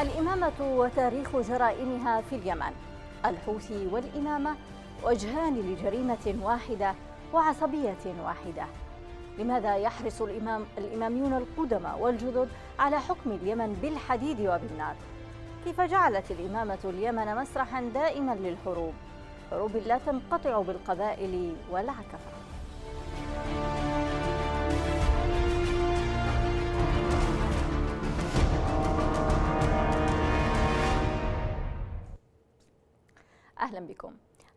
الإمامة وتاريخ جرائمها في اليمن الحوثي والإمامة وجهان لجريمة واحدة وعصبية واحدة لماذا يحرص الإمام الإماميون القدماء والجدد على حكم اليمن بالحديد وبالنار؟ كيف جعلت الإمامة اليمن مسرحا دائما للحروب حروب لا تنقطع بالقبائل والعكفة بكم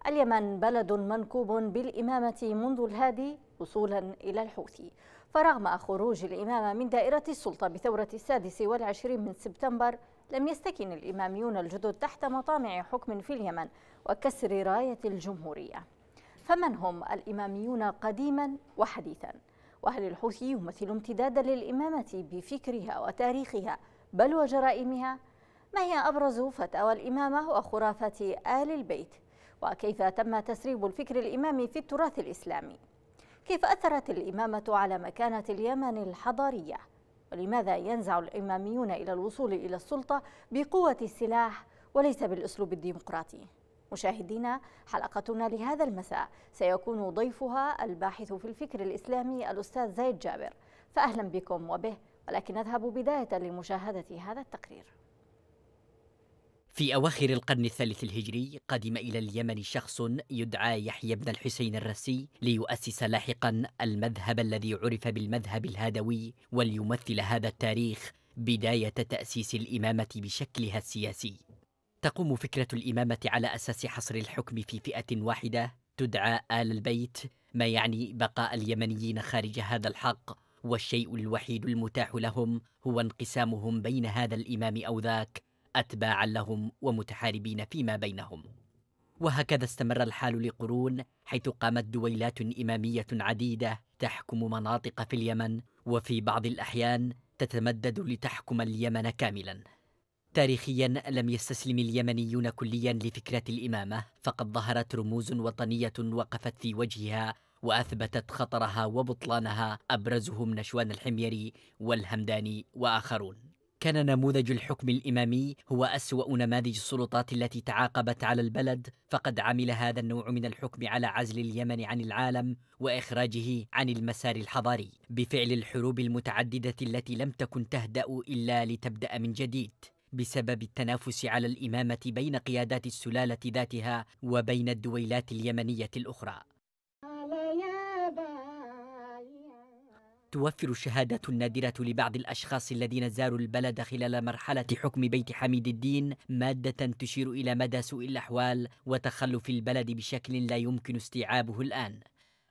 اليمن بلد منكوب بالإمامة منذ الهادي وصولا إلى الحوثي فرغم خروج الإمامة من دائرة السلطة بثورة السادس والعشرين من سبتمبر لم يستكن الإماميون الجدد تحت مطامع حكم في اليمن وكسر راية الجمهورية فمن هم الإماميون قديما وحديثا؟ وهل الحوثي يمثل امتدادا للإمامة بفكرها وتاريخها بل وجرائمها؟ ما هي أبرز فتاوى الإمامة وخرافات آل البيت وكيف تم تسريب الفكر الإمامي في التراث الإسلامي كيف أثرت الإمامة على مكانة اليمن الحضارية ولماذا ينزع الإماميون إلى الوصول إلى السلطة بقوة السلاح وليس بالأسلوب الديمقراطي مشاهدينا حلقتنا لهذا المساء سيكون ضيفها الباحث في الفكر الإسلامي الأستاذ زيد جابر فأهلا بكم وبه ولكن نذهب بداية لمشاهدة هذا التقرير في أواخر القرن الثالث الهجري قدم إلى اليمن شخص يدعى يحيى بن الحسين الرسي ليؤسس لاحقا المذهب الذي عرف بالمذهب الهادوي وليمثل هذا التاريخ بداية تأسيس الإمامة بشكلها السياسي تقوم فكرة الإمامة على أساس حصر الحكم في فئة واحدة تدعى آل البيت ما يعني بقاء اليمنيين خارج هذا الحق والشيء الوحيد المتاح لهم هو انقسامهم بين هذا الإمام أو ذاك أتباعا لهم ومتحاربين فيما بينهم وهكذا استمر الحال لقرون حيث قامت دويلات إمامية عديدة تحكم مناطق في اليمن وفي بعض الأحيان تتمدد لتحكم اليمن كاملا تاريخيا لم يستسلم اليمنيون كليا لفكرة الإمامة فقد ظهرت رموز وطنية وقفت في وجهها وأثبتت خطرها وبطلانها أبرزهم نشوان الحميري والهمداني وآخرون كان نموذج الحكم الامامي هو اسوا نماذج السلطات التي تعاقبت على البلد فقد عمل هذا النوع من الحكم على عزل اليمن عن العالم واخراجه عن المسار الحضاري بفعل الحروب المتعدده التي لم تكن تهدا الا لتبدا من جديد بسبب التنافس على الامامه بين قيادات السلاله ذاتها وبين الدويلات اليمنيه الاخرى توفر الشهادات النادرة لبعض الأشخاص الذين زاروا البلد خلال مرحلة حكم بيت حميد الدين مادة تشير إلى مدى سوء الأحوال وتخلف البلد بشكل لا يمكن استيعابه الآن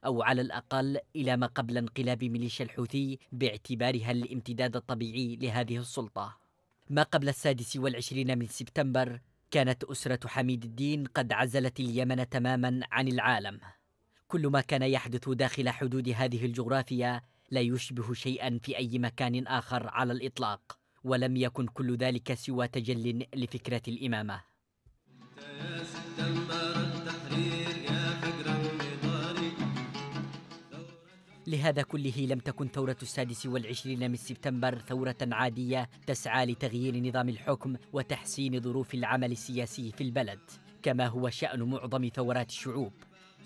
أو على الأقل إلى ما قبل انقلاب ميليشيا الحوثي باعتبارها الامتداد الطبيعي لهذه السلطة ما قبل السادس والعشرين من سبتمبر كانت أسرة حميد الدين قد عزلت اليمن تماما عن العالم كل ما كان يحدث داخل حدود هذه الجغرافيا لا يشبه شيئا في أي مكان آخر على الإطلاق ولم يكن كل ذلك سوى تجل لفكرة الإمامة لهذا كله لم تكن ثورة السادس والعشرين من سبتمبر ثورة عادية تسعى لتغيير نظام الحكم وتحسين ظروف العمل السياسي في البلد كما هو شأن معظم ثورات الشعوب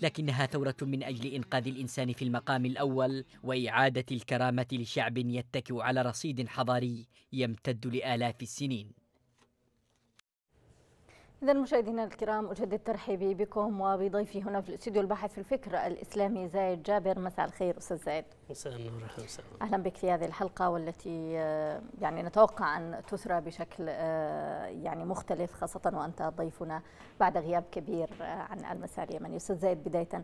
لكنها ثورة من أجل إنقاذ الإنسان في المقام الأول وإعادة الكرامة لشعب يتكئ على رصيد حضاري يمتد لآلاف السنين إذا مشاهدينا الكرام أجدد ترحيبي بكم وبضيفي هنا في الاستوديو الباحث في الفكر الإسلامي زايد جابر مساء الخير أستاذ زايد مساء النور أهلا بك في هذه الحلقة والتي آه، يعني نتوقع أن تثرى بشكل آه، يعني مختلف خاصة وأنت ضيفنا بعد غياب كبير آه، عن المسار اليمني أستاذ زايد بداية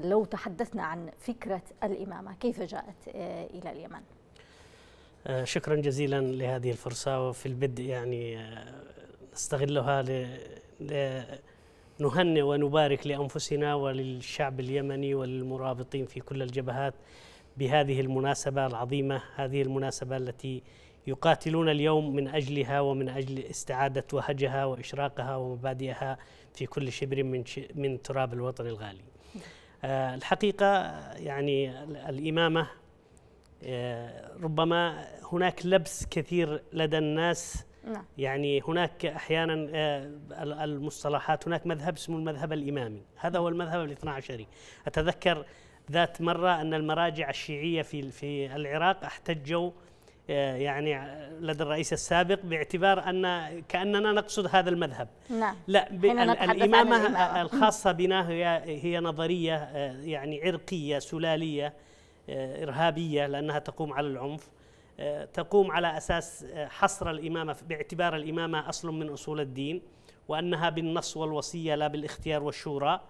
لو تحدثنا عن فكرة الإمامة كيف جاءت إلى اليمن شكرا جزيلا لهذه الفرصة وفي البدء يعني نستغلها ل... ل... نهنئ ونبارك لأنفسنا وللشعب اليمني وللمرابطين في كل الجبهات بهذه المناسبة العظيمة هذه المناسبة التي يقاتلون اليوم من أجلها ومن أجل استعادة وهجها وإشراقها ومبادئها في كل شبر من, ش... من تراب الوطن الغالي آه الحقيقة يعني الإمامة آه ربما هناك لبس كثير لدى الناس نعم. يعني هناك أحيانا آه، المصطلحات هناك مذهب اسمه المذهب الإمامي هذا هو المذهب الاثنا عشري أتذكر ذات مرة أن المراجع الشيعية في في العراق احتجوا آه، يعني لدى الرئيس السابق باعتبار أن كأننا نقصد هذا المذهب نعم. لا الإمامة الخاصة بنا هي, هي نظرية آه، يعني عرقية سلالية إرهابية لأنها تقوم على العنف تقوم على اساس آه، حصر الامامه باعتبار الامامه اصل من اصول الدين وانها بالنص والوصيه لا بالاختيار والشورى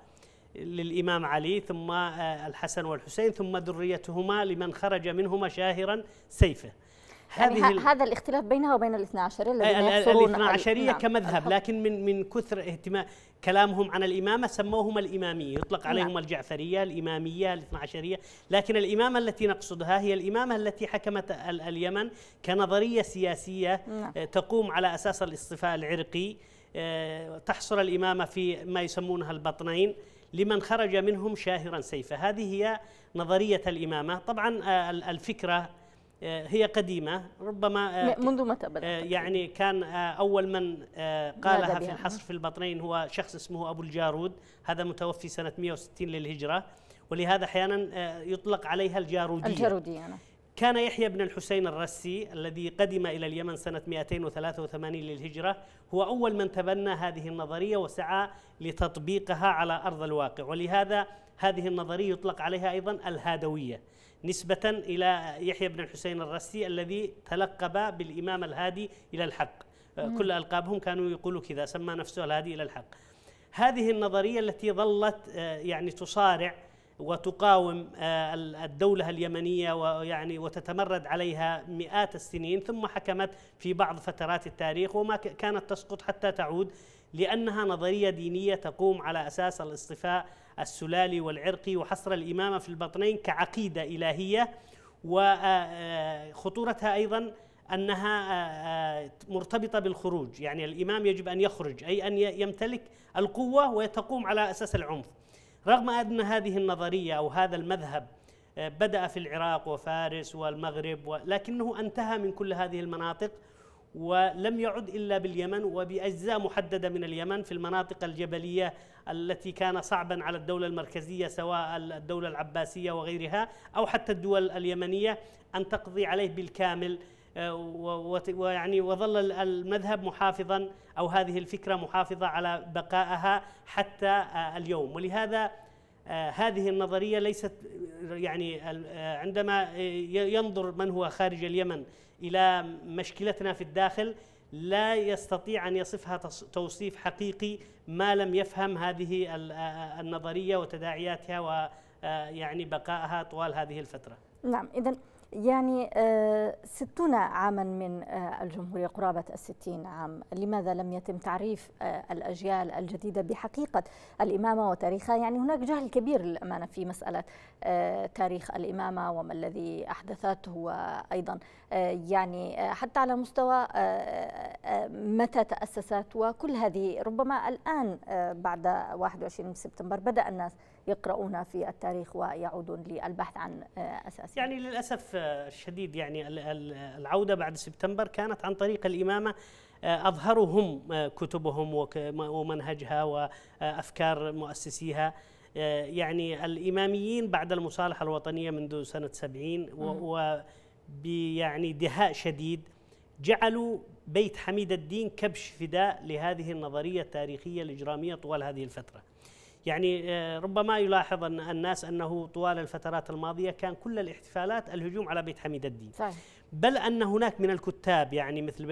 للامام علي ثم آه، الحسن والحسين ثم ذريتهما لمن خرج منهما شاهرا سيفه يعني هذا الاختلاف بينها وبين الاثنا عشر الاثنا عشرية كمذهب لكن من من كثر اهتمام كلامهم عن الإمامة سموهم الإمامية يطلق نعم. عليهم الجعفرية الإمامية الاثنا عشرية لكن الإمامة التي نقصدها هي الإمامة التي حكمت اليمن كنظرية سياسية نعم. آه، تقوم على أساس الاصطفاء العرقي آه، تحصر الإمامة في ما يسمونها البطنين لمن خرج منهم شاهرا سيفا هذه هي نظرية الإمامة طبعا آه، الفكرة آه، هي قديمة ربما آه، منذ متى بدأت؟ آه، يعني كان أول من قالها في الحصر في البطنين هو شخص اسمه أبو الجارود هذا متوفي سنة 160 للهجرة ولهذا أحيانا يطلق عليها الجارودية الجارودية نعم. كان يحيى بن الحسين الرسي الذي قدم إلى اليمن سنة 283 للهجرة هو أول من تبنى هذه النظرية وسعى لتطبيقها على أرض الواقع ولهذا هذه النظرية يطلق عليها أيضا الهادوية نسبة إلى يحيى بن الحسين الرسي الذي تلقب بالإمام الهادي إلى الحق كل ألقابهم كانوا يقولوا كذا سمى نفسه الهادي إلى الحق هذه النظرية التي ظلت آه، يعني تصارع وتقاوم آه، الدولة اليمنية ويعني وتتمرد عليها مئات السنين ثم حكمت في بعض فترات التاريخ وما كانت تسقط حتى تعود لأنها نظرية دينية تقوم على أساس الاصطفاء السلالي والعرقي وحصر الإمامة في البطنين كعقيدة إلهية وخطورتها آه، آه، أيضا أنها آه، مرتبطة بالخروج يعني الإمام يجب أن يخرج أي أن يمتلك القوة ويتقوم على أساس العنف رغم أن هذه النظرية أو هذا المذهب بدأ في العراق وفارس والمغرب لكنه انتهى من كل هذه المناطق ولم يعد الا باليمن وباجزاء محدده من اليمن في المناطق الجبليه التي كان صعبا على الدوله المركزيه سواء الدوله العباسيه وغيرها او حتى الدول اليمنيه ان تقضي عليه بالكامل آه، ويعني وظل المذهب محافظا او هذه الفكره محافظه على بقائها حتى آه، اليوم ولهذا آه، هذه النظريه ليست يعني عندما ينظر من هو خارج اليمن الى مشكلتنا في الداخل لا يستطيع ان يصفها توصيف حقيقي ما لم يفهم هذه النظريه وتداعياتها ويعني بقائها طوال هذه الفتره. نعم اذا يعني آه، ستون عاما من آه، الجمهورية قرابة الستين عام لماذا لم يتم تعريف آه، الأجيال الجديدة بحقيقة الإمامة وتاريخها يعني هناك جهل كبير للأمانة في مسألة تاريخ الإمامة وما الذي أحدثته وأيضا يعني حتى على مستوى متى تأسست وكل هذه ربما الآن بعد 21 سبتمبر بدأ الناس يقرؤون في التاريخ ويعودون للبحث عن آه، أساس يعني للأسف آه، الشديد يعني العودة بعد سبتمبر كانت عن طريق الإمامة آه، أظهرهم كتبهم ومنهجها وأفكار مؤسسيها يعني الإماميين بعد المصالحة الوطنية منذ سنة سبعين وبيعني دهاء شديد جعلوا بيت حميد الدين كبش فداء لهذه النظرية التاريخية الإجرامية طوال هذه الفترة يعني آه، ربما يلاحظ أن الناس أنه طوال الفترات الماضية كان كل الاحتفالات الهجوم على بيت حميد الدين صحيح. بل أن هناك من الكتاب يعني مثل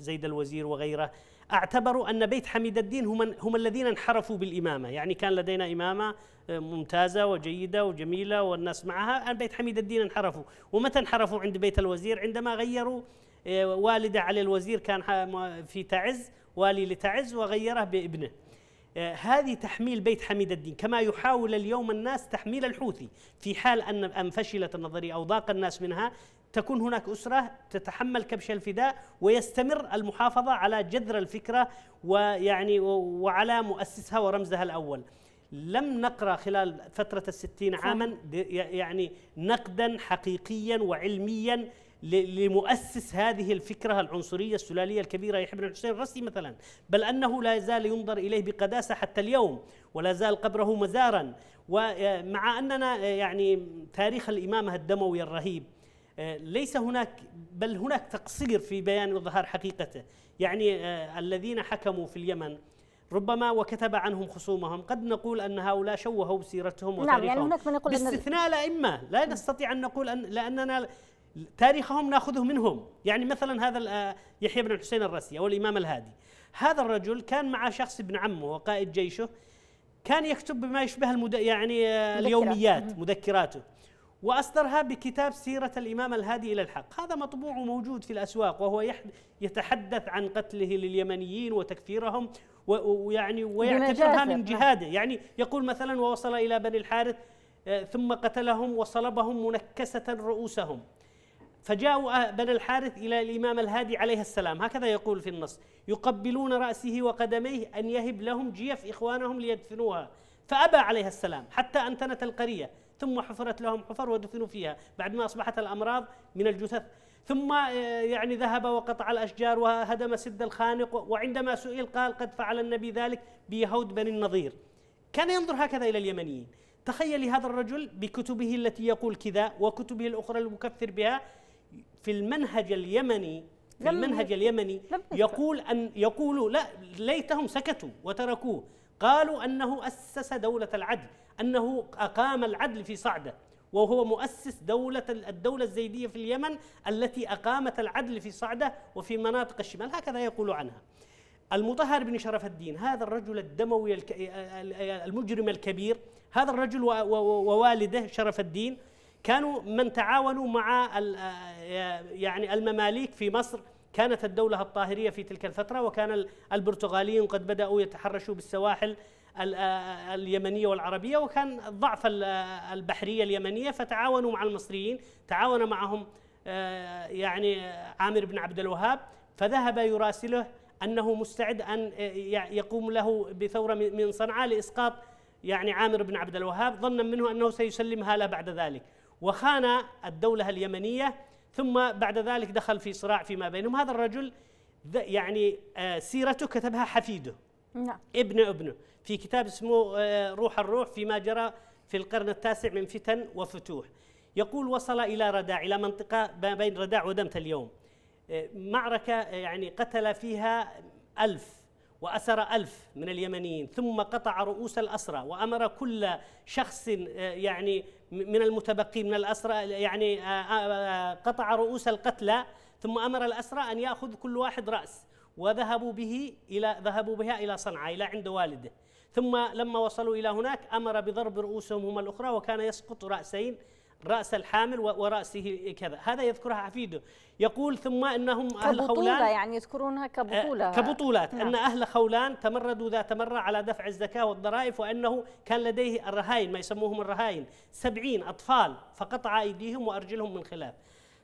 زيد الوزير وغيره اعتبروا أن بيت حميد الدين هم, هم الذين انحرفوا بالإمامة يعني كان لدينا إمامة آه، ممتازة وجيدة وجميلة والناس معها عن آه، بيت حميد الدين انحرفوا ومتى انحرفوا عند بيت الوزير عندما غيروا والدة علي الوزير كان في تعز والي لتعز وغيره بابنه آه، هذه تحميل بيت حميد الدين كما يحاول اليوم الناس تحميل الحوثي في حال أن أن فشلت النظرية أو ضاق الناس منها تكون هناك أسرة تتحمل كبش الفداء ويستمر المحافظة على جذر الفكرة ويعني وعلى مؤسسها ورمزها الأول لم نقرأ خلال فترة الستين عاما يعني نقدا حقيقيا وعلميا لمؤسس هذه الفكرة العنصرية السلالية الكبيرة يحيى بن الحسين الرسي مثلا بل أنه لا يزال ينظر إليه بقداسة حتى اليوم ولا زال قبره مزارا ومع أننا يعني تاريخ الإمامة الدموي الرهيب آه، ليس هناك بل هناك تقصير في بيان وظهار حقيقته يعني آه، الذين حكموا في اليمن ربما وكتب عنهم خصومهم قد نقول ان هؤلاء شوهوا سيرتهم وتاريخهم نعم يعني هناك من يقول باستثناء الائمه لا نستطيع ان نقول ان لاننا تاريخهم ناخذه منهم يعني مثلا هذا آه، يحيى بن الحسين الرسي أو الإمام الهادي هذا الرجل كان مع شخص ابن عمه وقائد جيشه كان يكتب بما يشبه المد... يعني آه، اليوميات مذكراته واصدرها بكتاب سيره الامام الهادي الى الحق، هذا مطبوع وموجود في الاسواق وهو يتحدث عن قتله لليمنيين وتكفيرهم ويعني ويعتبرها من نعم. جهاده، يعني يقول مثلا ووصل الى بني الحارث آه، ثم قتلهم وصلبهم منكسه رؤوسهم فجاءوا أه- بن الحارث إلى الإمام الهادي عليه السلام هكذا يقول في النص يقبلون رأسه وقدميه أن يهب لهم جيف إخوانهم ليدفنوها فأبى عليه السلام حتى أنتنت القرية ثم حفرت لهم حفر ودفنوا فيها بعد ما أصبحت الأمراض من الجثث ثم آه، يعني ذهب وقطع الأشجار وهدم سد الخانق وعندما سئل قال قد فعل النبي ذلك بيهود بني النظير كان ينظر هكذا إلى اليمنيين تخيلي هذا الرجل بكتبه التي يقول كذا وكتبه الأخرى المكفر بها في المنهج اليمني في المنهج اليمني يقول أن يقول لا ليتهم سكتوا وتركوه قالوا أنه أسس دولة العدل أنه أقام العدل في صعدة وهو مؤسس دولة الدولة الزيدية في اليمن التي أقامت العدل في صعدة وفي مناطق الشمال هكذا يقول عنها المطهر بن شرف الدين هذا الرجل الدموي آه، آه، آه، المجرم الكبير هذا الرجل ووالده شرف الدين كانوا من تعاونوا مع آه، يعني المماليك في مصر كانت الدولة الطاهرية في تلك الفترة وكان البرتغاليون قد بدأوا يتحرشوا بالسواحل آه، آه، اليمنية والعربية وكان ضعف البحرية اليمنية فتعاونوا مع المصريين تعاون معهم يعني عامر بن عبد الوهاب فذهب يراسله أنه مستعد أن يقوم له بثورة من صنعاء لإسقاط يعني عامر بن عبد الوهاب ظنا منه أنه سيسلمها له بعد ذلك وخان الدولة اليمنية ثم بعد ذلك دخل في صراع فيما بينهم هذا الرجل يعني آه، سيرته كتبها حفيده نعم. ابن ابنه في كتاب اسمه آه، روح الروح فيما جرى في القرن التاسع من فتن وفتوح يقول وصل إلى رداع إلى منطقة ما بين رداع ودمت اليوم آه، معركة يعني قتل فيها ألف وأسر ألف من اليمنيين ثم قطع رؤوس الأسرى وأمر كل شخص يعني من المتبقين من الأسرى يعني قطع رؤوس القتلى ثم أمر الأسرى أن يأخذ كل واحد رأس وذهبوا به إلى ذهبوا بها إلى صنعاء إلى عند والده ثم لما وصلوا إلى هناك أمر بضرب رؤوسهم هما الأخرى وكان يسقط رأسين رأس الحامل ورأسه كذا هذا يذكرها حفيده يقول ثم أنهم أهل خولان كبطولة يعني يذكرونها كبطولة آه، كبطولات نعم. أن أهل خولان تمردوا ذات مرة على دفع الزكاة والضرائف وأنه كان لديه الرهائن ما يسموهم الرهائن سبعين أطفال فقطع أيديهم وأرجلهم من خلاف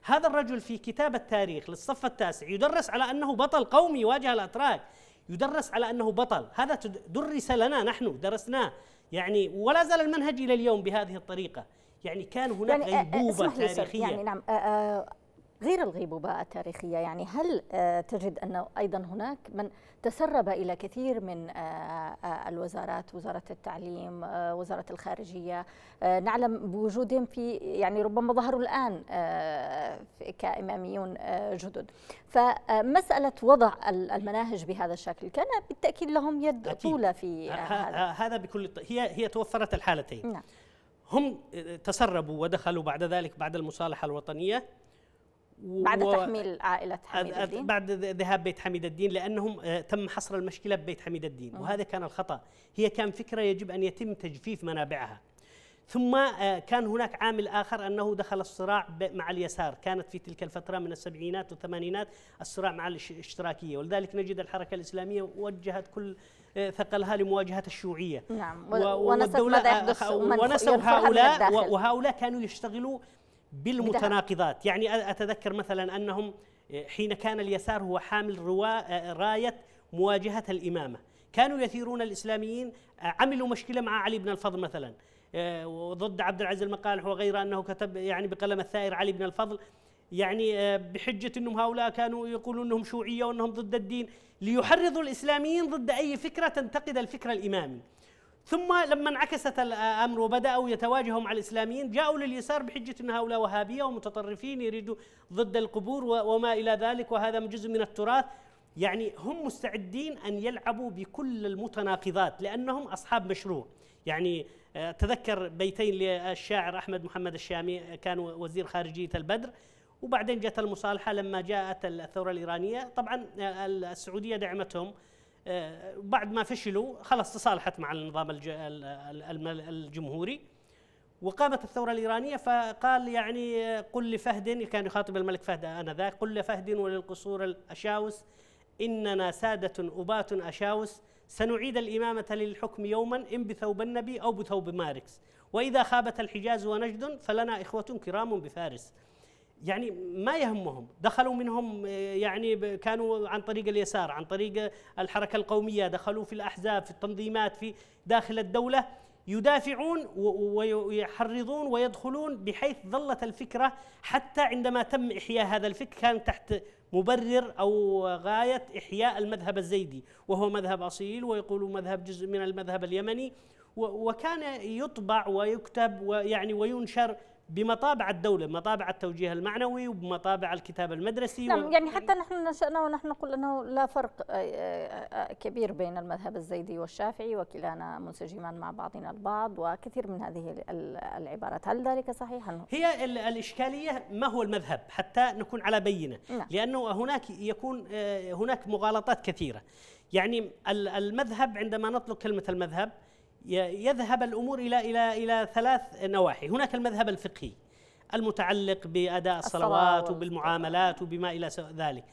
هذا الرجل في كتاب التاريخ للصف التاسع يدرس على أنه بطل قومي واجه الأتراك يدرس على أنه بطل هذا درس لنا نحن درسناه يعني ولا زال المنهج إلى اليوم بهذه الطريقة يعني كان هناك يعني غيبوبة يعني تاريخية يعني نعم غير الغيبوبة التاريخية يعني هل تجد أنه أيضا هناك من تسرب إلى كثير من الوزارات وزارة التعليم وزارة الخارجية نعلم بوجودهم في يعني ربما ظهروا الآن كإماميون جدد فمسألة وضع المناهج بهذا الشكل كان بالتأكيد لهم يد طولة في هذا هذا بكل هي هي توفرت الحالتين نعم. هم تسربوا ودخلوا بعد ذلك بعد المصالحه الوطنيه بعد و... تحميل عائله حميد الدين بعد ذهاب بيت حميد الدين لانهم آه، تم حصر المشكله ببيت حميد الدين وهذا كان الخطا هي كان فكره يجب ان يتم تجفيف منابعها ثم آه، كان هناك عامل آخر أنه دخل الصراع مع اليسار كانت في تلك الفترة من السبعينات والثمانينات الصراع مع الاشتراكية ولذلك نجد الحركة الإسلامية وجهت كل آه، ثقلها لمواجهة الشيوعية نعم والدولة آه، ونسوا هؤلاء وهؤلاء كانوا يشتغلوا بالمتناقضات يعني أتذكر مثلا أنهم حين كان اليسار هو حامل راية مواجهة الإمامة كانوا يثيرون الإسلاميين عملوا مشكلة مع علي بن الفضل مثلا آه، وضد عبد العزيز المقالح وغيره انه كتب يعني بقلم الثائر علي بن الفضل يعني آه، بحجه انهم هؤلاء كانوا يقولون انهم شيوعيه وانهم ضد الدين ليحرضوا الاسلاميين ضد اي فكره تنتقد الفكر الامامي. ثم لما انعكست الامر وبداوا يتواجهوا مع الاسلاميين جاءوا لليسار بحجه ان هؤلاء وهابيه ومتطرفين يريدوا ضد القبور وما الى ذلك وهذا من جزء من التراث يعني هم مستعدين ان يلعبوا بكل المتناقضات لانهم اصحاب مشروع يعني آه، تذكر بيتين للشاعر أحمد محمد الشامي آه، كان وزير خارجية البدر وبعدين جت المصالحة لما جاءت الثورة الإيرانية طبعا آه، السعودية دعمتهم بعد ما فشلوا خلاص تصالحت مع النظام الجمهوري وقامت الثورة الإيرانية فقال يعني قل لفهد كان يخاطب الملك فهد آنذاك قل لفهد وللقصور الأشاوس إننا سادة أبات أشاوس سنعيد الإمامة للحكم يوما إن بثوب النبي أو بثوب ماركس وإذا خابت الحجاز ونجد فلنا إخوة كرام بفارس يعني ما يهمهم دخلوا منهم يعني كانوا عن طريق اليسار عن طريق الحركة القومية دخلوا في الأحزاب في التنظيمات في داخل الدولة يدافعون ويحرضون ويدخلون بحيث ظلت الفكرة حتى عندما تم إحياء هذا الفكر كان تحت مبرر أو غاية إحياء المذهب الزيدي وهو مذهب أصيل ويقول مذهب جزء من المذهب اليمني وكان يطبع ويكتب ويعني وينشر بمطابع الدولة بمطابع التوجيه المعنوي وبمطابع الكتاب المدرسي نعم يعني حتى نحن نشأنا ونحن نقول أنه لا فرق آه، آه، آه، كبير بين المذهب الزيدي والشافعي وكلانا منسجمان مع بعضنا البعض وكثير من هذه العبارات هل ذلك صحيح؟ هي الإشكالية ما هو المذهب حتى نكون على بينة نعم. لأنه هناك يكون هناك مغالطات كثيرة يعني المذهب عندما نطلق كلمة المذهب يذهب الامور الى الى الى ثلاث نواحي، هناك المذهب الفقهي المتعلق باداء الصلوات وبالمعاملات وبما الى ذلك.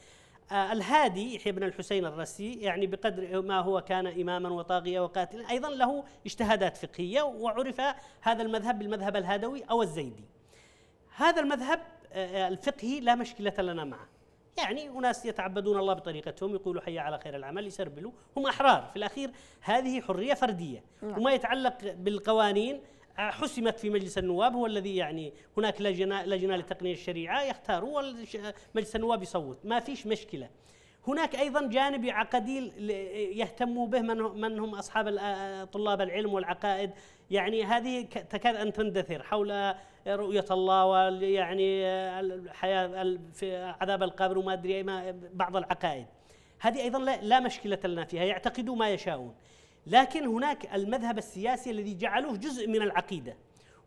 آه، الهادي يحيى بن الحسين الرسي يعني بقدر ما هو كان اماما وطاغيه وقاتلا ايضا له اجتهادات فقهيه وعرف هذا المذهب بالمذهب الهادوي او الزيدي. هذا المذهب آه، آه، الفقهي لا مشكله لنا معه. يعني أناس يتعبدون الله بطريقتهم يقولوا حي على خير العمل يسربلوا هم أحرار في الأخير هذه حرية فردية نعم. وما يتعلق بالقوانين حسمت في مجلس النواب هو الذي يعني هناك لجنه لجنه لتقنيه الشريعه يختاروا مجلس النواب يصوت ما فيش مشكله هناك ايضا جانب عقدي يهتم به من من هم اصحاب آه، طلاب العلم والعقائد يعني هذه تكاد ان تندثر حول رؤيه الله ويعني آه، الحياه في عذاب القبر وما ادري إيه، بعض العقائد هذه ايضا لا مشكله لنا فيها يعتقدوا ما يشاؤون لكن هناك المذهب السياسي الذي جعلوه جزء من العقيده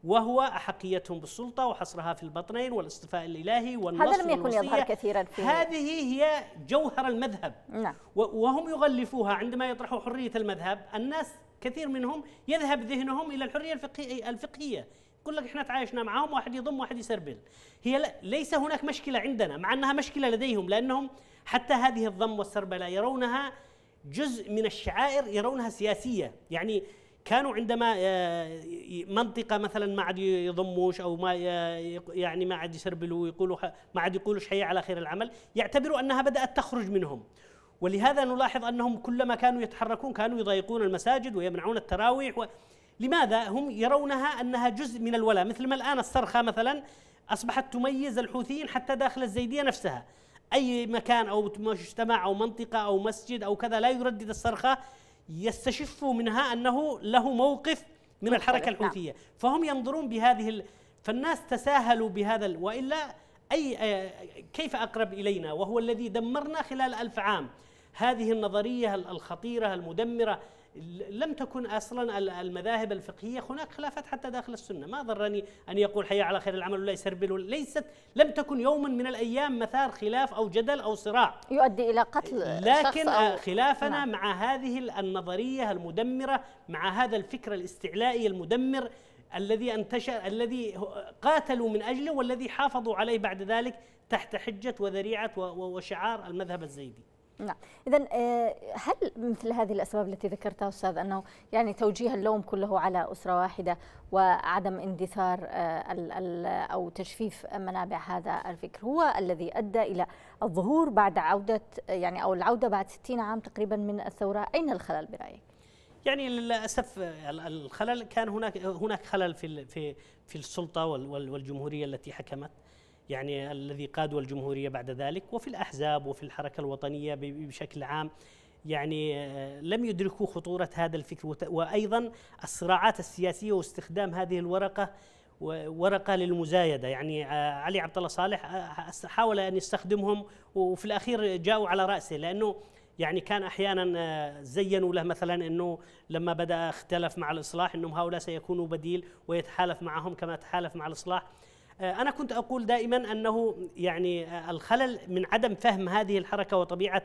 وهو أحقيتهم بالسلطة وحصرها في البطنين والاصطفاء الإلهي والنصر هذا لم يكن يظهر كثيرا في هذه هي جوهر المذهب نعم. وهم يغلفوها عندما يطرحوا حرية المذهب الناس كثير منهم يذهب ذهنهم إلى الحرية الفقهية يقول لك احنا تعايشنا معهم واحد يضم واحد يسربل هي ليس هناك مشكلة عندنا مع أنها مشكلة لديهم لأنهم حتى هذه الضم والسربلة يرونها جزء من الشعائر يرونها سياسية يعني كانوا عندما آه، منطقه مثلا ما عاد يضموش او ما آه، يعني ما عاد يسربلوا ويقولوا ما عاد يقولوا حي على خير العمل يعتبروا انها بدات تخرج منهم ولهذا نلاحظ انهم كلما كانوا يتحركون كانوا يضايقون المساجد ويمنعون التراويح و... لماذا هم يرونها انها جزء من الولاء مثل ما الان الصرخه مثلا اصبحت تميز الحوثيين حتى داخل الزيديه نفسها اي مكان او مجتمع او منطقه او مسجد او كذا لا يردد الصرخه يستشفوا منها انه له موقف من الحركه نعم. الحوثيه فهم ينظرون بهذه ال... فالناس تساهلوا بهذا ال... والا اي آه، كيف اقرب الينا وهو الذي دمرنا خلال الف عام هذه النظريه الخطيره المدمره لم تكن اصلا المذاهب الفقهيه هناك خلافات حتى داخل السنه ما ضرني ان يقول حي على خير العمل ولا يسربل ليست لم تكن يوما من الايام مثار خلاف او جدل او صراع يؤدي الى قتل لكن خلافنا نعم. مع هذه النظريه المدمره مع هذا الفكر الاستعلائي المدمر الذي انتشر الذي قاتلوا من اجله والذي حافظوا عليه بعد ذلك تحت حجه وذريعه وشعار المذهب الزيدي نعم اذا آه، هل مثل هذه الاسباب التي ذكرتها استاذ انه يعني توجيه اللوم كله على اسره واحده وعدم اندثار آه، او تجفيف منابع هذا الفكر هو الذي ادى الى الظهور بعد عوده يعني او العوده بعد 60 عام تقريبا من الثوره اين الخلل برايك يعني للاسف الخلل كان هناك هناك خلل في في في السلطه والجمهوريه التي حكمت يعني الذي قادوا الجمهورية بعد ذلك وفي الأحزاب وفي الحركة الوطنية بشكل عام يعني آه، لم يدركوا خطورة هذا الفكر وأيضا الصراعات السياسية واستخدام هذه الورقة ورقة للمزايدة يعني آه، علي عبد الله صالح آه، حاول أن يستخدمهم وفي الأخير جاءوا على رأسه لأنه يعني كان احيانا زينوا له مثلا انه لما بدا اختلف مع الاصلاح انهم هؤلاء سيكونوا بديل ويتحالف معهم كما تحالف مع الاصلاح آه، أنا كنت أقول دائما أنه يعني آه، الخلل من عدم فهم هذه الحركة وطبيعة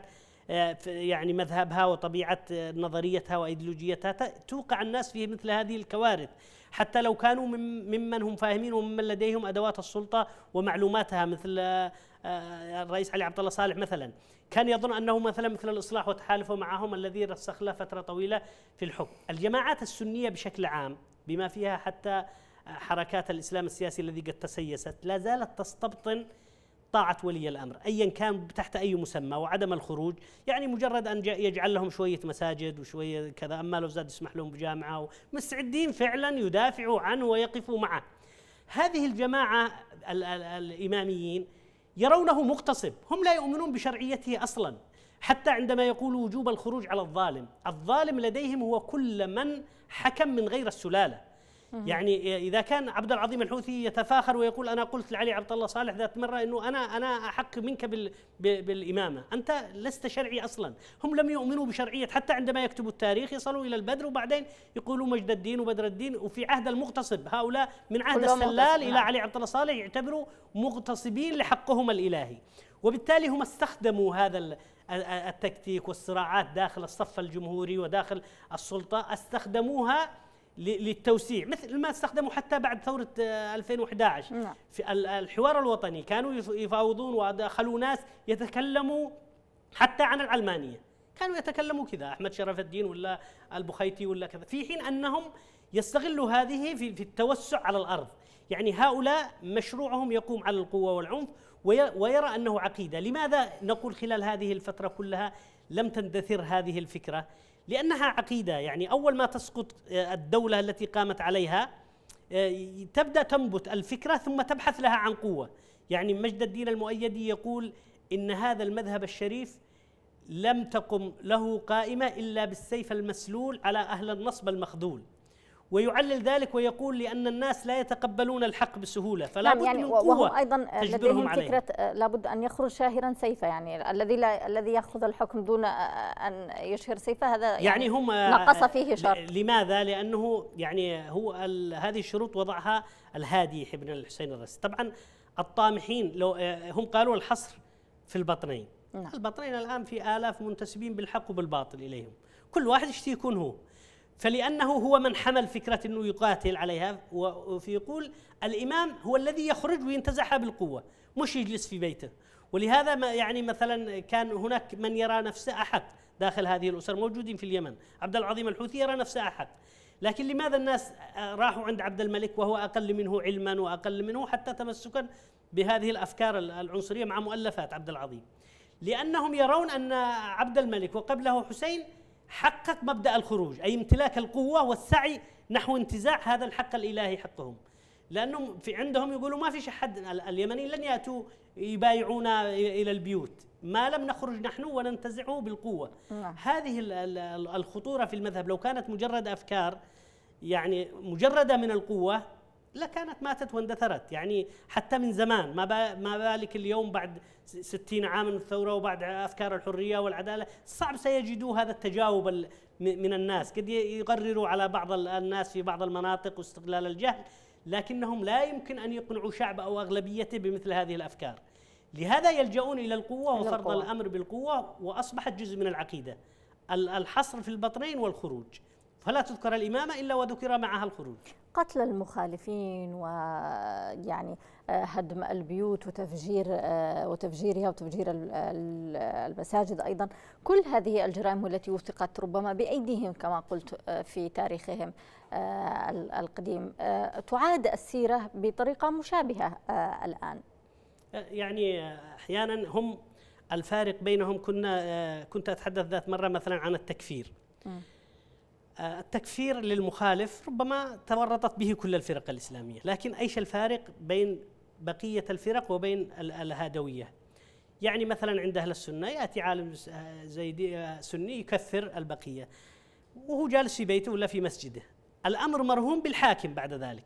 آه، يعني مذهبها وطبيعة نظريتها وإيديولوجيتها توقع الناس في مثل هذه الكوارث حتى لو كانوا ممن هم فاهمين وممن لديهم أدوات السلطة ومعلوماتها مثل الرئيس علي عبد الله صالح مثلا كان يظن أنه مثلا مثل الإصلاح وتحالفه معهم الذي رسخ له فترة طويلة في الحكم الجماعات السنية بشكل عام بما فيها حتى حركات الإسلام السياسي الذي قد تسيست لا زالت تستبطن طاعة ولي الأمر أيا كان تحت أي مسمى وعدم الخروج يعني مجرد أن يجعل لهم شوية مساجد وشوية كذا أما لو زاد يسمح لهم بجامعة مستعدين فعلا يدافعوا عنه ويقفوا معه هذه الجماعة الـ الـ الإماميين يرونه مغتصب هم لا يؤمنون بشرعيته أصلا حتى عندما يقول وجوب الخروج على الظالم الظالم لديهم هو كل من حكم من غير السلالة يعني اذا كان عبد العظيم الحوثي يتفاخر ويقول انا قلت لعلي عبد الله صالح ذات مره انه انا انا احق منك بال بالامامه، انت لست شرعي اصلا، هم لم يؤمنوا بشرعيه حتى عندما يكتبوا التاريخ يصلوا الى البدر وبعدين يقولوا مجد الدين وبدر الدين وفي عهد المغتصب هؤلاء من عهد السلال الى علي عبد الله صالح يعتبروا مغتصبين لحقهم الالهي، وبالتالي هم استخدموا هذا التكتيك والصراعات داخل الصف الجمهوري وداخل السلطه استخدموها للتوسيع مثل ما استخدموا حتى بعد ثورة 2011 آه، نعم. في الحوار الوطني كانوا يفاوضون ودخلوا ناس يتكلموا حتى عن العلمانية كانوا يتكلموا كذا أحمد شرف الدين ولا البخيتي ولا كذا في حين أنهم يستغلوا هذه في, في التوسع على الأرض يعني هؤلاء مشروعهم يقوم على القوة والعنف ويرى أنه عقيدة لماذا نقول خلال هذه الفترة كلها لم تندثر هذه الفكرة لأنها عقيدة يعني أول ما تسقط آه، الدولة التي قامت عليها آه، تبدأ تنبت الفكرة ثم تبحث لها عن قوة يعني مجد الدين المؤيدي يقول إن هذا المذهب الشريف لم تقم له قائمة إلا بالسيف المسلول على أهل النصب المخذول ويعلل ذلك ويقول لأن الناس لا يتقبلون الحق بسهولة فلا نعم، بد يعني من قوة وهم أيضا لديهم عليه. فكرة آه، لابد أن يخرج شاهرا سيفا يعني الذي لا الذي يأخذ الحكم دون آه، آه، أن يشهر سيفا هذا يعني, يعني هم نقص فيه شرط لماذا؟ لأنه يعني هو هذه الشروط وضعها الهادي ابن بن الحسين الرس طبعا الطامحين لو هم قالوا الحصر في البطنين نعم. البطنين الآن في آلاف منتسبين بالحق وبالباطل إليهم كل واحد يشتي يكون هو فلأنه هو من حمل فكرة أنه يقاتل عليها فيقول الإمام هو الذي يخرج وينتزعها بالقوة مش يجلس في بيته ولهذا ما يعني مثلا كان هناك من يرى نفسه أحق داخل هذه الأسر موجودين في اليمن عبد العظيم الحوثي يرى نفسه أحق لكن لماذا الناس راحوا عند عبد الملك وهو أقل منه علما وأقل منه حتى تمسكا بهذه الأفكار العنصرية مع مؤلفات عبد العظيم لأنهم يرون أن عبد الملك وقبله حسين حقق مبدا الخروج اي امتلاك القوه والسعي نحو انتزاع هذا الحق الالهي حقهم لانهم في عندهم يقولوا ما في حد اليمنيين لن ياتوا يبايعونا الى البيوت ما لم نخرج نحن وننتزعه بالقوه نعم. هذه الخطوره في المذهب لو كانت مجرد افكار يعني مجرده من القوه لكانت ماتت واندثرت يعني حتى من زمان ما ما بالك اليوم بعد ستين عام من الثورة وبعد أفكار الحرية والعدالة صعب سيجدوا هذا التجاوب من الناس قد يقرروا على بعض الناس في بعض المناطق واستغلال الجهل لكنهم لا يمكن أن يقنعوا شعب أو أغلبيته بمثل هذه الأفكار لهذا يلجؤون إلى القوة وفرض الأمر بالقوة وأصبحت جزء من العقيدة الحصر في البطنين والخروج فلا تذكر الإمامة إلا وذكر معها الخروج قتل المخالفين ويعني آه، هدم البيوت وتفجير آه، وتفجيرها وتفجير المساجد ايضا كل هذه الجرائم والتي وثقت ربما بايديهم كما قلت آه، في تاريخهم القديم تعاد السيره بطريقه مشابهه الان يعني احيانا هم الفارق بينهم كنا كنت اتحدث ذات مره مثلا عن التكفير م. آه، التكفير للمخالف ربما تورطت به كل الفرق الإسلامية لكن أيش الفارق بين بقية الفرق وبين الهادوية يعني مثلا عند أهل السنة يأتي عالم آه، زيدي آه، سني يكفر البقية وهو جالس في بيته ولا في مسجده الأمر مرهون بالحاكم بعد ذلك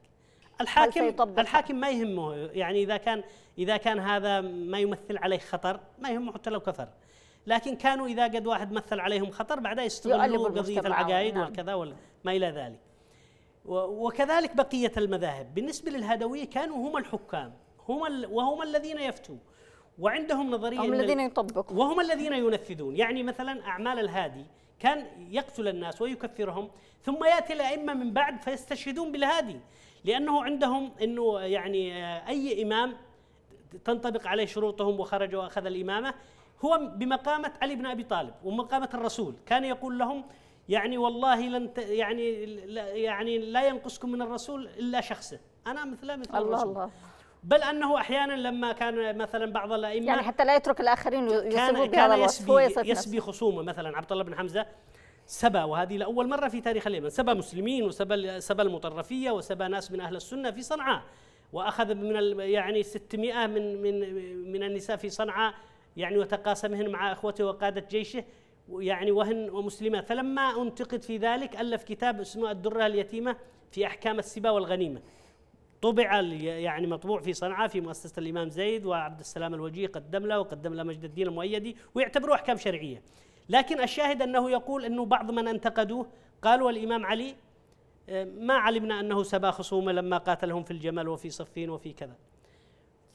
الحاكم الحاكم ما يهمه يعني إذا كان إذا كان هذا ما يمثل عليه خطر ما يهمه حتى لو كفر لكن كانوا إذا قد واحد مثل عليهم خطر بعدها يستغلوا قضية العقائد نعم. والكذا وما إلى ذلك وكذلك بقية المذاهب بالنسبة للهدوية كانوا هم الحكام هم وهم الذين يفتوا وعندهم نظرية هم الذين يطبقون وهم الذين ينفذون يعني مثلا أعمال الهادي كان يقتل الناس ويكفرهم ثم يأتي الأئمة من بعد فيستشهدون بالهادي لأنه عندهم أنه يعني آه، أي إمام تنطبق عليه شروطهم وخرج وأخذ الإمامة هو بمقامة علي بن أبي طالب ومقامة الرسول كان يقول لهم يعني والله لن ت... يعني لا يعني لا ينقصكم من الرسول إلا شخصه أنا مثله مثل الله الرسول الله بل أنه أحيانا لما كان مثلا بعض الأئمة يعني حتى لا يترك الآخرين يصيبوا بهذا يسبي, يسبي خصومه مثلا عبد الله بن حمزة سبى وهذه لأول مرة في تاريخ اليمن سبى مسلمين وسبى سبى المطرفية وسبى ناس من أهل السنة في صنعاء وأخذ من يعني 600 من من من النساء في صنعاء يعني وتقاسمهن مع اخوته وقاده جيشه يعني وهن ومسلمات فلما انتقد في ذلك الف كتاب اسمه الدره اليتيمه في احكام السبا والغنيمه طبع يعني مطبوع في صنعاء في مؤسسه الامام زيد وعبد السلام الوجيه قدم له وقدم له مجد الدين المؤيدي ويعتبروه احكام شرعيه لكن الشاهد انه يقول انه بعض من انتقدوه قالوا الامام علي آه، ما علمنا انه سبا خصومه لما قاتلهم في الجمل وفي صفين وفي كذا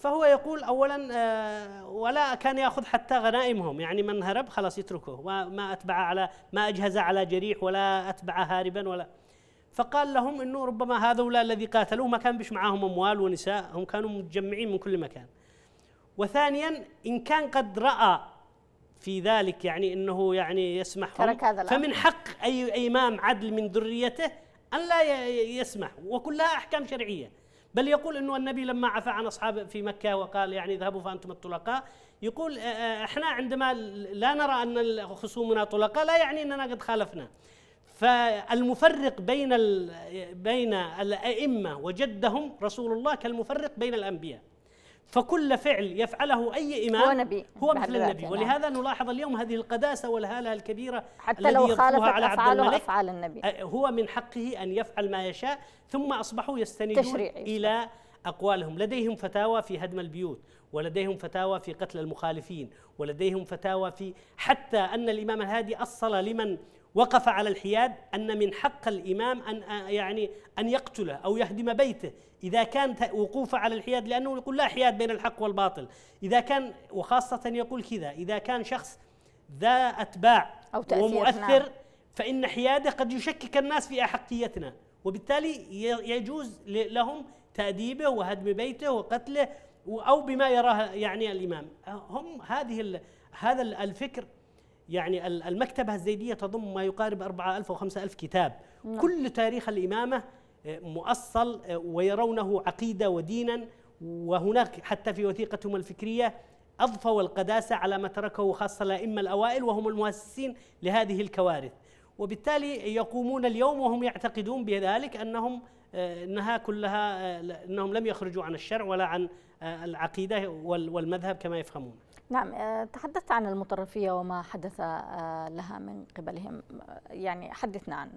فهو يقول اولا آه، ولا كان ياخذ حتى غنائمهم يعني من هرب خلاص يتركه وما اتبع على ما اجهز على جريح ولا اتبع هاربا ولا فقال لهم انه ربما هؤلاء الذي قاتلوه ما كان بش معاهم اموال ونساء هم كانوا متجمعين من كل مكان وثانيا ان كان قد راى في ذلك يعني انه يعني يسمح فمن حق اي امام عدل من ذريته ان لا يسمح وكلها احكام شرعيه بل يقول أنه النبي لما عفى عن أصحاب في مكة وقال يعني اذهبوا فأنتم الطلقاء يقول آه، آه، احنا عندما لا نرى أن خصومنا طلقاء لا يعني أننا قد خالفنا فالمفرق بين بين الائمه وجدهم رسول الله كالمفرق بين الانبياء فكل فعل يفعله أي إمام هو نبي هو مثل النبي ولهذا نلاحظ اليوم هذه القداسة والهالة الكبيرة حتى لو خالفت افعال أفعاله أفعال النبي أه، هو من حقه أن يفعل ما يشاء ثم أصبحوا يستندون تشريعي. إلى أقوالهم لديهم فتاوى في هدم البيوت ولديهم فتاوى في قتل المخالفين ولديهم فتاوى في حتى أن الإمام الهادي أصل لمن وقف على الحياد أن من حق الإمام أن آه، يعني أن يقتله أو يهدم بيته إذا كان وقوفه على الحياد لأنه يقول لا حياد بين الحق والباطل إذا كان وخاصة يقول كذا إذا كان شخص ذا أتباع أو تأثير ومؤثر نعم. فإن حياده قد يشكك الناس في أحقيتنا وبالتالي يجوز لهم تأديبه وهدم بيته وقتله أو بما يراه يعني الإمام هم هذه هذا الفكر يعني المكتبة الزيدية تضم ما يقارب 4000 أو 5000 كتاب نعم. كل تاريخ الإمامة آه، مؤصل آه، ويرونه عقيدة ودينا وهناك حتى في وثيقتهم الفكرية أضفوا القداسة على ما تركه خاصة الأئمة الأوائل وهم المؤسسين لهذه الكوارث وبالتالي يقومون اليوم وهم يعتقدون بذلك أنهم آه، أنها كلها أنهم لم يخرجوا عن الشرع ولا عن العقيدة والمذهب كما يفهمون نعم آه، تحدثت عن المطرفية وما حدث آه، لها من قبلهم يعني حدثنا عن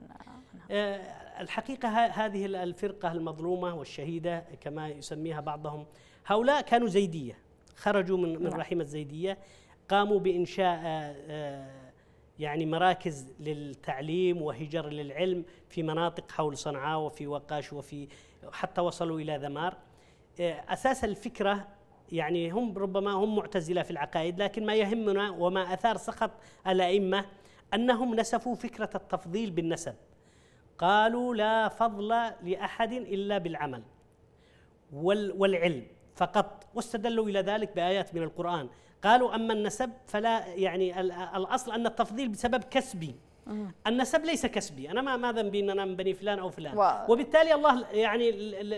آه، الحقيقة هذه الفرقة المظلومة والشهيدة كما يسميها بعضهم هؤلاء كانوا زيدية خرجوا من نعم. من رحم الزيدية قاموا بإنشاء يعني مراكز للتعليم وهجر للعلم في مناطق حول صنعاء وفي وقاش وفي حتى وصلوا إلى ذمار أساس الفكرة يعني هم ربما هم معتزله في العقائد لكن ما يهمنا وما اثار سخط الائمه انهم نسفوا فكره التفضيل بالنسب قالوا لا فضل لاحد الا بالعمل والعلم فقط واستدلوا الى ذلك بايات من القران قالوا اما النسب فلا يعني الاصل ان التفضيل بسبب كسبي النسب ليس كسبي انا ما ما ذنبي ان انا من بني فلان او فلان وبالتالي الله يعني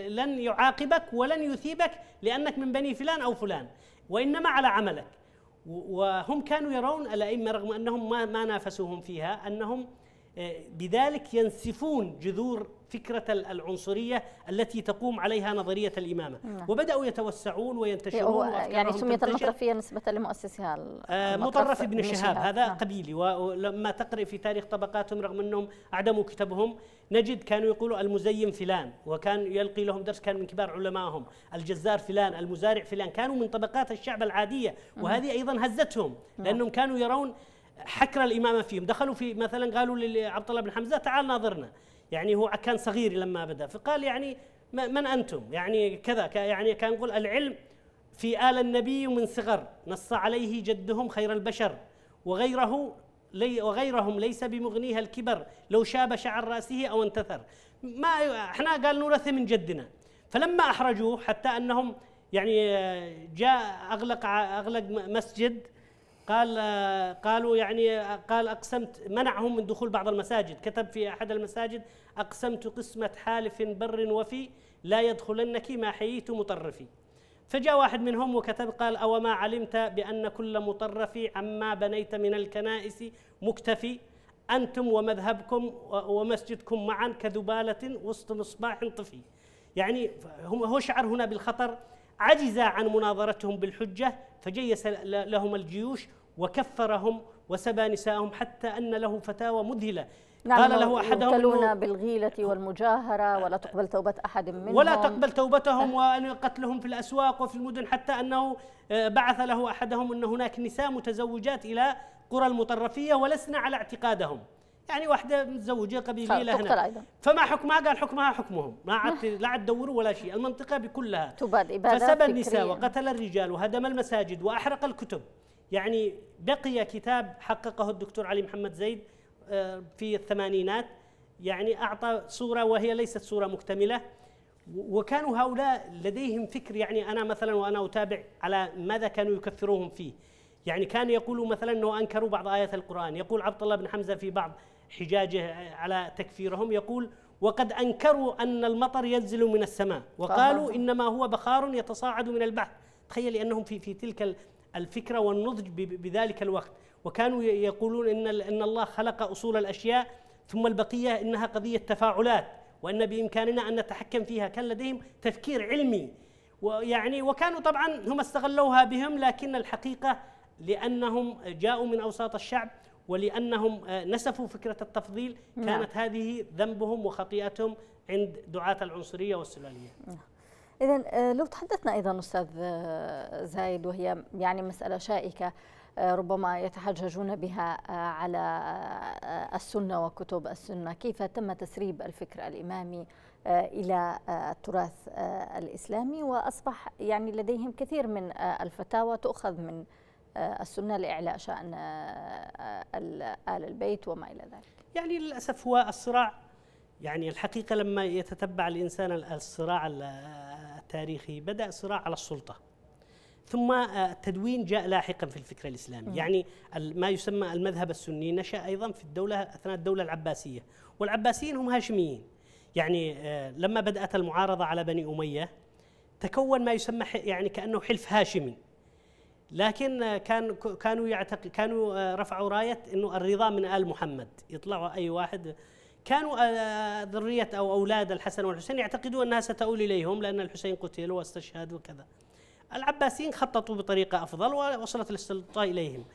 لن يعاقبك ولن يثيبك لانك من بني فلان او فلان وانما على عملك وهم كانوا يرون الائمه رغم انهم ما, ما نافسوهم فيها انهم آه، بذلك ينسفون جذور فكرة العنصرية التي تقوم عليها نظرية الإمامة نعم. وبدأوا يتوسعون وينتشرون يعني سميت المطرفية نسبة لمؤسسها آه، مطرف ابن شهاب هذا نعم. قبيلي ولما تقرأ في تاريخ طبقاتهم رغم أنهم أعدموا كتبهم نجد كانوا يقولوا المزين فلان وكان يلقي لهم درس كان من كبار علمائهم الجزار فلان المزارع فلان كانوا من طبقات الشعب العادية وهذه أيضا هزتهم نعم. لأنهم كانوا يرون حكر الامامه فيهم دخلوا في مثلا قالوا لعبد الله بن حمزه تعال ناظرنا يعني هو كان صغير لما بدا فقال يعني من انتم يعني كذا يعني كان يقول العلم في ال النبي من صغر نص عليه جدهم خير البشر وغيره لي وغيرهم ليس بمغنيها الكبر لو شاب شعر راسه او انتثر ما احنا قال نورث من جدنا فلما احرجوه حتى انهم يعني آه، جاء اغلق اغلق مسجد قال قالوا يعني قال أقسمت منعهم من دخول بعض المساجد كتب في أحد المساجد أقسمت قسمة حالف بر وفي لا يدخلنك ما حييت مطرفي فجاء واحد منهم وكتب قال أو ما علمت بأن كل مطرف عما بنيت من الكنائس مكتفي أنتم ومذهبكم ومسجدكم معا كذبالة وسط مصباح طفي يعني هو شعر هنا بالخطر عجز عن مناظرتهم بالحجة فجيس لهم الجيوش وكفرهم وسبى نساءهم حتى أن له فتاوى مذهلة نعم قال له أحدهم يقتلون بالغيلة والمجاهرة ولا تقبل توبة أحد منهم ولا تقبل توبتهم وان قتلهم في الأسواق وفي المدن حتى أنه آه، بعث له أحدهم أن هناك نساء متزوجات إلى قرى المطرفية ولسنا على اعتقادهم يعني واحدة متزوجة قبيله هنا أيضا. فما حكمها قال حكمها حكمهم ما عاد لا عاد تدوروا ولا شيء المنطقة بكلها تباد فسبى النساء وقتل الرجال وهدم المساجد وأحرق الكتب يعني بقي كتاب حققه الدكتور علي محمد زيد آه، في الثمانينات يعني أعطى صورة وهي ليست صورة مكتملة وكانوا هؤلاء لديهم فكر يعني أنا مثلا وأنا أتابع على ماذا كانوا يكفروهم فيه يعني كان يقول مثلا أنه أنكروا بعض آيات القرآن يقول عبد الله بن حمزة في بعض حجاجه على تكفيرهم يقول وقد أنكروا أن المطر ينزل من السماء وقالوا إنما هو بخار يتصاعد من البحر تخيل أنهم في في تلك الفكرة والنضج بذلك الوقت وكانوا يقولون إن, إن الله خلق أصول الأشياء ثم البقية إنها قضية تفاعلات وإن بإمكاننا أن نتحكم فيها كان لديهم تفكير علمي ويعني وكانوا طبعا هم استغلوها بهم لكن الحقيقة لأنهم جاءوا من أوساط الشعب ولأنهم آه، نسفوا فكرة التفضيل نعم. كانت هذه ذنبهم وخطيئتهم عند دعاة العنصرية والسلالية نعم. إذا آه، لو تحدثنا أيضا أستاذ آه، زايد وهي يعني مسألة شائكة آه، ربما يتحججون بها على السنة وكتب السنة كيف تم تسريب الفكر الإمامي إلى التراث الإسلامي وأصبح يعني لديهم كثير من الفتاوى تؤخذ من السنة لإعلاء شأن آل البيت وما إلى ذلك يعني للأسف هو الصراع يعني الحقيقة لما يتتبع الإنسان الصراع تاريخي بدأ صراع على السلطة ثم التدوين آه، جاء لاحقا في الفكر الإسلامي م. يعني ما يسمى المذهب السني نشأ أيضا في الدولة أثناء الدولة العباسية والعباسيين هم هاشميين يعني آه، لما بدأت المعارضة على بني أمية تكون ما يسمى يعني كأنه حلف هاشمي لكن آه، كان كانوا يعتقد كانوا رفعوا رايه انه الرضا من ال محمد يطلعوا اي واحد كانوا آه، ذرية أو أولاد الحسن والحسين يعتقدون أنها ستؤول إليهم لأن الحسين قتل واستشهد وكذا العباسيين خططوا بطريقة أفضل ووصلت السلطة إليهم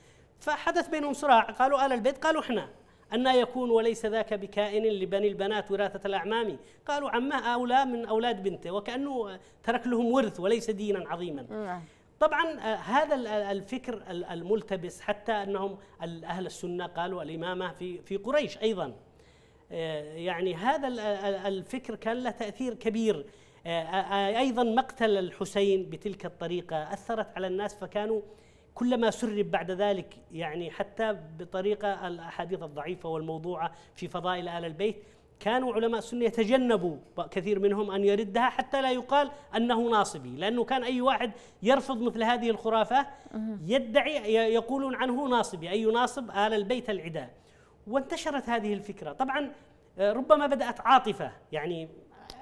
فحدث بينهم صراع قالوا آل البيت قالوا إحنا أن يكون وليس ذاك بكائن لبني البنات وراثة الأعمام قالوا عمه أولى من أولاد بنته وكأنه ترك لهم ورث وليس دينا عظيما نعم. طبعا آه، هذا آه، الفكر الملتبس حتى أنهم أهل السنة قالوا الإمامة في, في قريش أيضا آه، يعني هذا الفكر كان له تأثير كبير آه، آه، أيضا مقتل الحسين بتلك الطريقة أثرت على الناس فكانوا كلما سرب بعد ذلك يعني حتى بطريقة الأحاديث الضعيفة والموضوعة في فضائل آل البيت كانوا علماء السنة يتجنبوا كثير منهم أن يردها حتى لا يقال أنه ناصبي لأنه كان أي واحد يرفض مثل هذه الخرافة يدعي يقولون عنه ناصبي أي ناصب آل البيت العداء وانتشرت هذه الفكرة طبعا آه، ربما بدات عاطفه يعني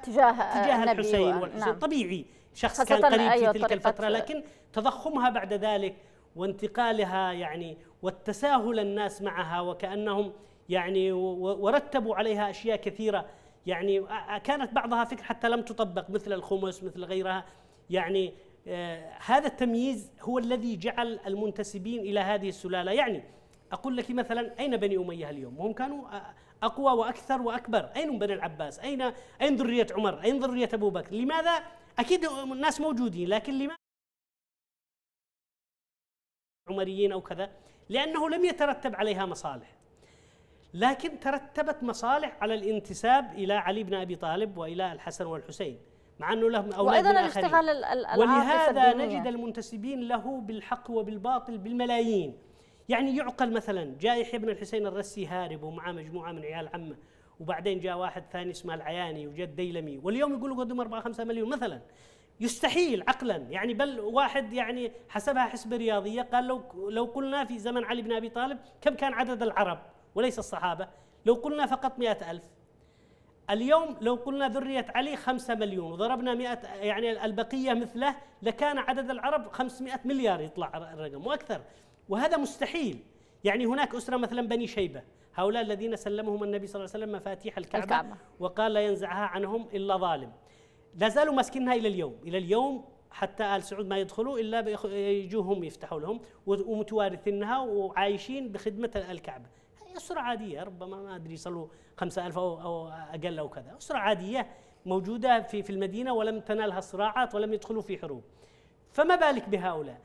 تجاه تجاه الحسين والحسين نعم. طبيعي شخص كان قريب في أيوة، تلك الفتره لكن تضخمها بعد ذلك وانتقالها يعني والتساهل الناس معها وكانهم يعني ورتبوا عليها اشياء كثيره يعني كانت بعضها فكر حتى لم تطبق مثل الخمس مثل غيرها يعني آه هذا التمييز هو الذي جعل المنتسبين الى هذه السلاله يعني اقول لك مثلا اين بني اميه اليوم؟ هم كانوا اقوى واكثر واكبر اين بني العباس اين اين ذريه عمر اين ذريه ابو بكر لماذا اكيد الناس موجودين لكن لماذا عمريين او كذا لانه لم يترتب عليها مصالح لكن ترتبت مصالح على الانتساب الى علي بن ابي طالب والى الحسن والحسين مع انه لهم اولاد وايضا الاشتغال ولهذا نجد المنتسبين له بالحق وبالباطل بالملايين يعني يعقل مثلا جاء يحيى بن الحسين الرسي هارب ومعه مجموعه من عيال عمه وبعدين جاء واحد ثاني اسمه العياني وجاء الديلمي واليوم يقول له قدم 4 5 مليون مثلا يستحيل عقلا يعني بل واحد يعني حسبها حسبة رياضية قال لو لو قلنا في زمن علي بن أبي طالب كم كان عدد العرب وليس الصحابة لو قلنا فقط مئة ألف اليوم لو قلنا ذرية علي خمسة مليون وضربنا مئة يعني البقية مثله لكان عدد العرب خمسمائة مليار يطلع الرقم وأكثر وهذا مستحيل يعني هناك أسرة مثلا بني شيبة هؤلاء الذين سلمهم النبي صلى الله عليه وسلم مفاتيح الكعبة, الكعبة. وقال لا ينزعها عنهم إلا ظالم لا زالوا ماسكينها إلى اليوم إلى اليوم حتى آل سعود ما يدخلوا إلا يجوهم يفتحوا لهم ومتوارثينها وعايشين بخدمة الكعبة هي أسرة عادية ربما ما أدري صلوا خمسة ألف أو, أو أقل أو كذا أسرة عادية موجودة في, في المدينة ولم تنالها صراعات ولم يدخلوا في حروب فما بالك بهؤلاء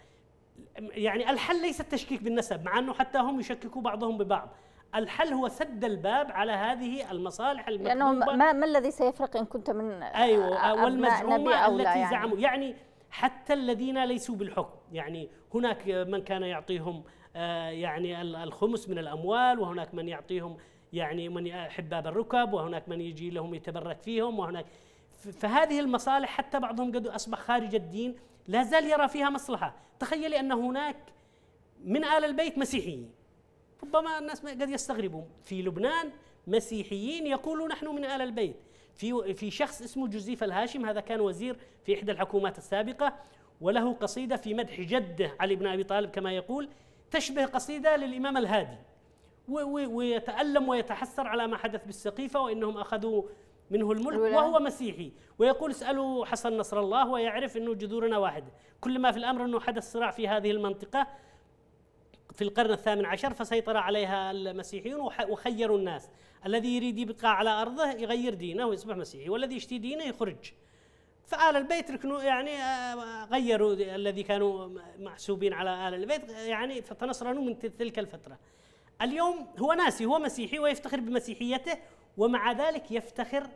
يعني الحل ليس التشكيك بالنسب مع انه حتى هم يشككوا بعضهم ببعض الحل هو سد الباب على هذه المصالح المطلوبه لانه ما, ما الذي سيفرق ان كنت من ايوه والمزعومه التي يعني. زعموا يعني حتى الذين ليسوا بالحكم يعني هناك من كان يعطيهم آه، يعني الخمس من الاموال وهناك من يعطيهم يعني من حباب الركب وهناك من يجي لهم يتبرك فيهم وهناك فهذه المصالح حتى بعضهم قد اصبح خارج الدين لا زال يرى فيها مصلحة تخيلي أن هناك من آل البيت مسيحيين ربما الناس قد يستغربون في لبنان مسيحيين يقولوا نحن من آل البيت في في شخص اسمه جوزيف الهاشم هذا كان وزير في إحدى الحكومات السابقة وله قصيدة في مدح جده علي بن أبي طالب كما يقول تشبه قصيدة للإمام الهادي ويتألم ويتحسر على ما حدث بالسقيفة وإنهم أخذوا منه الملك وهو مسيحي ويقول اسألوا حسن نصر الله ويعرف أنه جذورنا واحدة كل ما في الأمر أنه حدث صراع في هذه المنطقة في القرن الثامن عشر فسيطر عليها المسيحيون وخيروا الناس الذي يريد يبقى على أرضه يغير دينه ويصبح مسيحي والذي يشتي دينه يخرج فآل البيت ركنوا يعني آه، غيروا الذي كانوا محسوبين على آل البيت يعني فتنصرنوا من تلك الفترة اليوم هو ناسي هو مسيحي ويفتخر بمسيحيته ومع ذلك يفتخر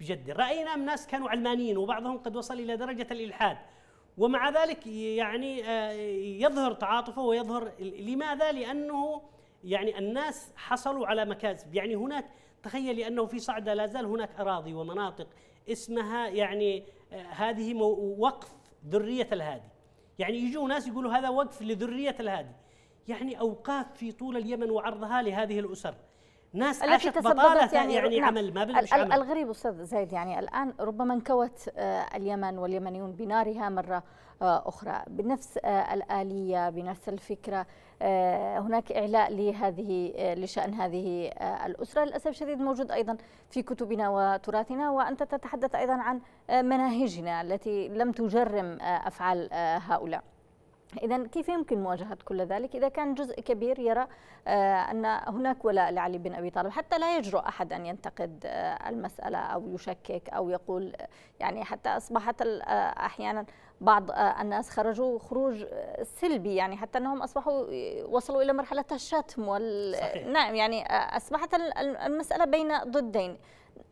بجده راينا ناس كانوا علمانيين وبعضهم قد وصل الى درجه الالحاد ومع ذلك يعني آه، يظهر تعاطفه ويظهر لماذا لانه يعني الناس حصلوا على مكاسب يعني هناك تخيل انه في صعده لا زال هناك اراضي ومناطق اسمها يعني آه، هذه وقف ذريه الهادي يعني يجوا ناس يقولوا هذا وقف لذريه الهادي يعني اوقاف في طول اليمن وعرضها لهذه الاسر ناس عاشت بطالة يعني, يعني نعم. عمل ما بلش الغريب أستاذ زايد يعني الآن ربما انكوت آه، اليمن واليمنيون بنارها مرة آه، أخرى بنفس آه، الآلية بنفس الفكرة هناك إعلاء لهذه لشأن هذه الأسرة للأسف الشديد موجود أيضا في كتبنا وتراثنا وأنت تتحدث أيضا عن مناهجنا التي لم تجرم أفعال هؤلاء إذا كيف يمكن مواجهة كل ذلك إذا كان جزء كبير يرى آه، أن هناك ولاء لعلي بن أبي طالب حتى لا يجرؤ أحد أن ينتقد آه، المسألة أو يشكك أو يقول آه، يعني حتى أصبحت أحيانا بعض الناس خرجوا خروج سلبي يعني حتى أنهم أصبحوا وصلوا إلى مرحلة الشتم وال... صحيح. نعم يعني أصبحت المسألة بين ضدين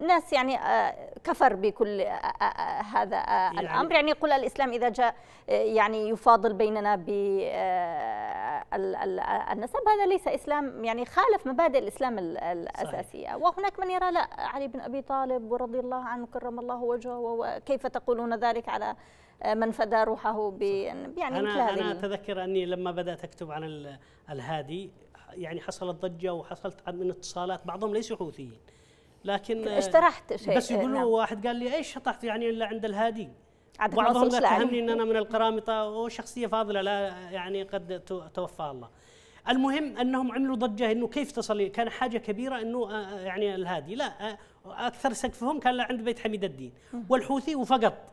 ناس يعني آه، كفر بكل آه، آه، هذا يعني الامر يعني يقول الاسلام اذا جاء يعني يفاضل بيننا ب النسب هذا ليس اسلام يعني خالف مبادئ الاسلام الاساسيه صحيح. وهناك من يرى لا علي بن ابي طالب ورضي الله عنه كرم الله وجهه وكيف تقولون ذلك على من فدى روحه ب يعني انا انا اتذكر اني لما بدات اكتب عن الهادي يعني حصلت ضجه وحصلت من اتصالات بعضهم ليسوا حوثيين لكن آه، اشترحت شيء بس يقول له نعم. واحد قال لي ايش شطحت يعني الا عند الهادي بعضهم فهمني ان انا من القرامطه وشخصيه فاضله لا يعني قد توفاها الله المهم انهم عملوا ضجه انه كيف تصل كان حاجه كبيره انه آه، آه، يعني الهادي لا اكثر سقفهم كان عند بيت حميد الدين والحوثي وفقط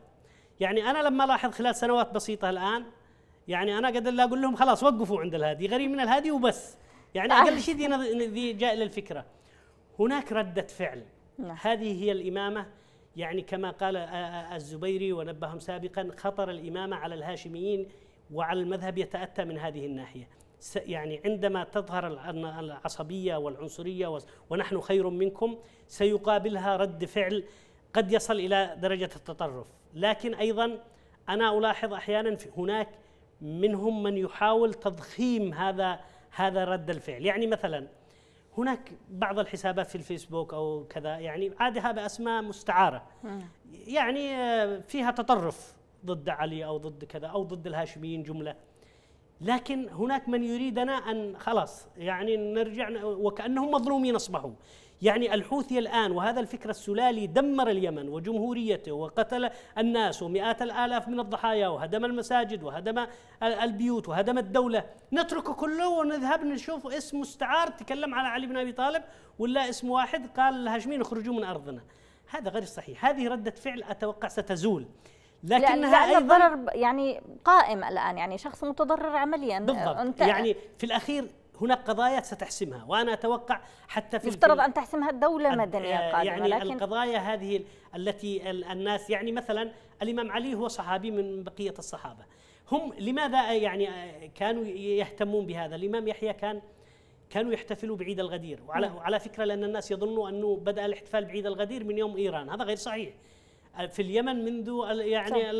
يعني انا لما لاحظ خلال سنوات بسيطه الان يعني انا قد لا اقول لهم خلاص وقفوا عند الهادي غريب من الهادي وبس يعني طيب. اقل شيء ذي جاء للفكره هناك ردة فعل نعم. هذه هي الإمامة يعني كما قال الزبيري ونبههم سابقا خطر الإمامة على الهاشميين وعلى المذهب يتأتى من هذه الناحية يعني عندما تظهر العصبية والعنصرية ونحن خير منكم سيقابلها رد فعل قد يصل إلى درجة التطرف لكن أيضا أنا ألاحظ أحيانا هناك منهم من يحاول تضخيم هذا هذا رد الفعل يعني مثلا هناك بعض الحسابات في الفيسبوك او كذا يعني عادها باسماء مستعاره يعني آه، فيها تطرف ضد علي او ضد كذا او ضد الهاشميين جمله لكن هناك من يريدنا ان خلاص يعني نرجع وكانهم مظلومين اصبحوا يعني الحوثي الآن وهذا الفكر السلالي دمر اليمن وجمهوريته وقتل الناس ومئات الآلاف من الضحايا وهدم المساجد وهدم البيوت وهدم الدولة نتركه كله ونذهب نشوف اسم مستعار تكلم على علي بن أبي طالب ولا اسم واحد قال للهاشميين اخرجوا من أرضنا هذا غير صحيح هذه ردة فعل أتوقع ستزول لكنها لأن الضرر يعني قائم الآن يعني شخص متضرر عمليا بالضبط يعني في الأخير هناك قضايا ستحسمها وانا اتوقع حتى في يفترض ان تحسمها الدوله مدنيه آه، قادمه يعني لكن القضايا هذه التي الناس يعني مثلا الامام علي هو صحابي من بقيه الصحابه هم لماذا آه، يعني آه، كانوا يهتمون بهذا الامام يحيى كان كانوا يحتفلوا بعيد الغدير وعلى نعم. وعلى فكره لان الناس يظنوا انه بدا الاحتفال بعيد الغدير من يوم ايران هذا غير صحيح في اليمن منذ يعني صح.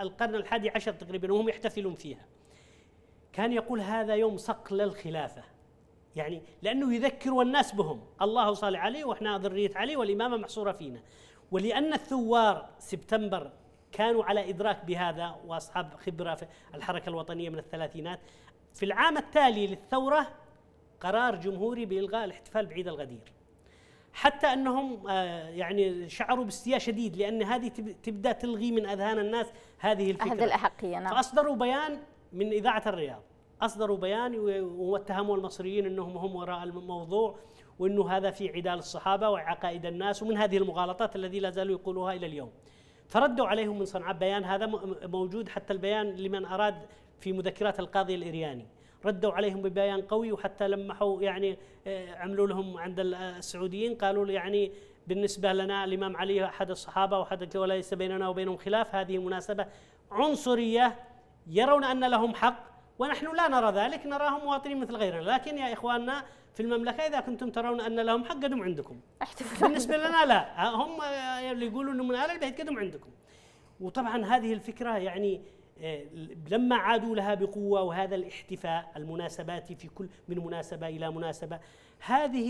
القرن الحادي عشر تقريبا وهم يحتفلون فيها كان يقول هذا يوم صقل الخلافة يعني لأنه يذكر الناس بهم الله صالح عليه وإحنا ذرية علي والإمامة محصورة فينا ولأن الثوار سبتمبر كانوا على إدراك بهذا وأصحاب خبرة في الحركة الوطنية من الثلاثينات في العام التالي للثورة قرار جمهوري بإلغاء الاحتفال بعيد الغدير حتى أنهم آه، يعني شعروا باستياء شديد لأن هذه تبدأ تلغي من أذهان الناس هذه الفكرة هذه الأحقية نعم فأصدروا بيان من اذاعه الرياض اصدروا بيان واتهموا المصريين انهم هم وراء الموضوع وانه هذا في عدال الصحابه وعقائد الناس ومن هذه المغالطات الذي لا زالوا يقولوها الى اليوم. فردوا عليهم من صنعاء بيان هذا موجود حتى البيان لمن اراد في مذكرات القاضي الارياني. ردوا عليهم ببيان قوي وحتى لمحوا يعني آه، عملوا لهم عند آه، السعوديين قالوا يعني بالنسبه لنا الامام علي احد الصحابه وحد وليس بيننا وبينهم خلاف هذه مناسبه عنصريه يرون أن لهم حق ونحن لا نرى ذلك نراهم مواطنين مثل غيرنا لكن يا إخواننا في المملكة إذا كنتم ترون أن لهم حق قدم عندكم احتفلوا بالنسبة لنا لا هم اللي يقولوا أنه من آل البيت قدم عندكم وطبعا هذه الفكرة يعني آه، لما عادوا لها بقوة وهذا الاحتفاء المناسباتي في كل من مناسبة إلى مناسبة هذه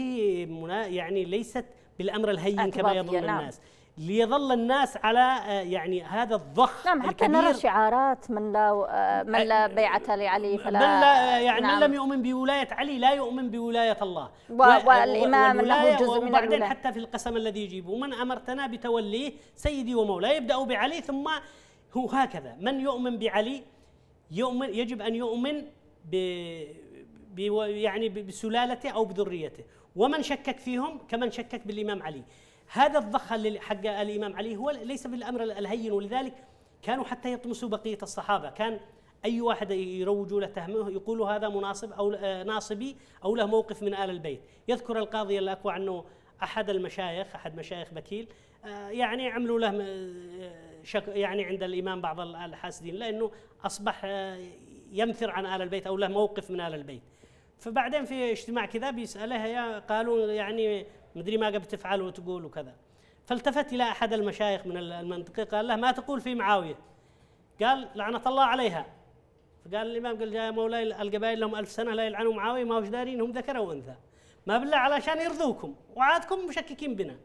يعني ليست بالأمر الهين كما يظن نعم. الناس ليظل الناس على آه، يعني هذا الضخ نعم حتى نرى شعارات من لا آه، من لا آه، بيعة لعلي فلا يعني من لا يعني نعم من لم يؤمن بولاية علي لا يؤمن بولاية الله و والإمام له جزء من وبعدين حتى في القسم الذي يجيبه من أمرتنا بتوليه سيدي ومولاي يبدأ بعلي ثم هو هكذا من يؤمن بعلي يؤمن يجب أن يؤمن ب يعني بسلالته أو بذريته ومن شكك فيهم كمن شكك بالإمام علي هذا الضخ حق الامام علي هو ليس بالامر الهين ولذلك كانوا حتى يطمسوا بقيه الصحابه كان اي واحد يروجوا له تهمه يقولوا هذا مناصب او آه، ناصبي او له موقف من ال البيت يذكر القاضي الاكوع انه احد المشايخ احد مشايخ بكيل آه، يعني عملوا له آه، شك يعني عند الامام بعض الحاسدين لانه اصبح ينثر عن ال البيت او له موقف من ال البيت فبعدين في اجتماع كذا بيساله يا قالوا يعني مدري ما قد تفعل وتقول وكذا فالتفت إلى أحد المشايخ من المنطقة قال له ما تقول في معاوية قال لعنة الله عليها فقال الإمام قال يا مولاي القبائل لهم ألف سنة لا يلعنوا معاوية ما وش دارين هم ذكر أو أنثى ما بالله علشان يرضوكم وعادكم مشككين بنا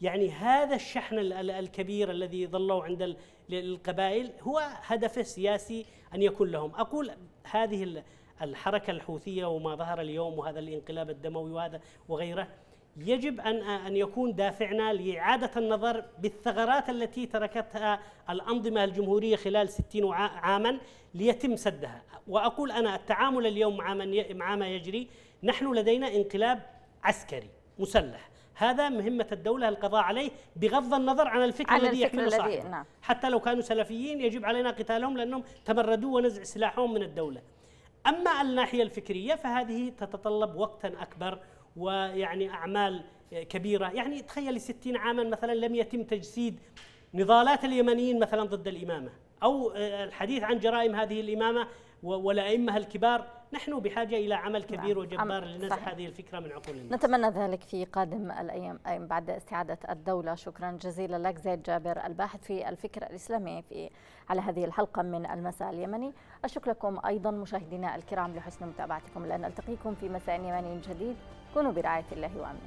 يعني هذا الشحن الكبير الذي ظلوا عند القبائل هو هدفه السياسي أن يكون لهم أقول هذه الحركة الحوثية وما ظهر اليوم وهذا الانقلاب الدموي وهذا وغيره يجب ان ان يكون دافعنا لاعاده النظر بالثغرات التي تركتها الانظمه الجمهوريه خلال 60 عاما ليتم سدها، واقول انا التعامل اليوم مع من مع ما يجري نحن لدينا انقلاب عسكري مسلح، هذا مهمه الدوله القضاء عليه بغض النظر عن الفكر عن الذي يحمله صاحبه نعم. حتى لو كانوا سلفيين يجب علينا قتالهم لانهم تمردوا ونزع سلاحهم من الدوله. اما الناحيه الفكريه فهذه تتطلب وقتا اكبر ويعني أعمال كبيرة يعني تخيل ستين عاما مثلا لم يتم تجسيد نضالات اليمنيين مثلا ضد الإمامة أو آه، الحديث عن جرائم هذه الإمامة والأئمة الكبار نحن بحاجة إلى عمل نعم. كبير وجبار لنزع هذه الفكرة من عقول الناس نتمنى ذلك في قادم الأيام بعد استعادة الدولة شكرا جزيلا لك زيد جابر الباحث في الفكر الإسلامي في على هذه الحلقة من المساء اليمني أشكر لكم أيضا مشاهدينا الكرام لحسن متابعتكم لنلتقيكم في مساء يمني جديد كونوا برعاية الله وأمنه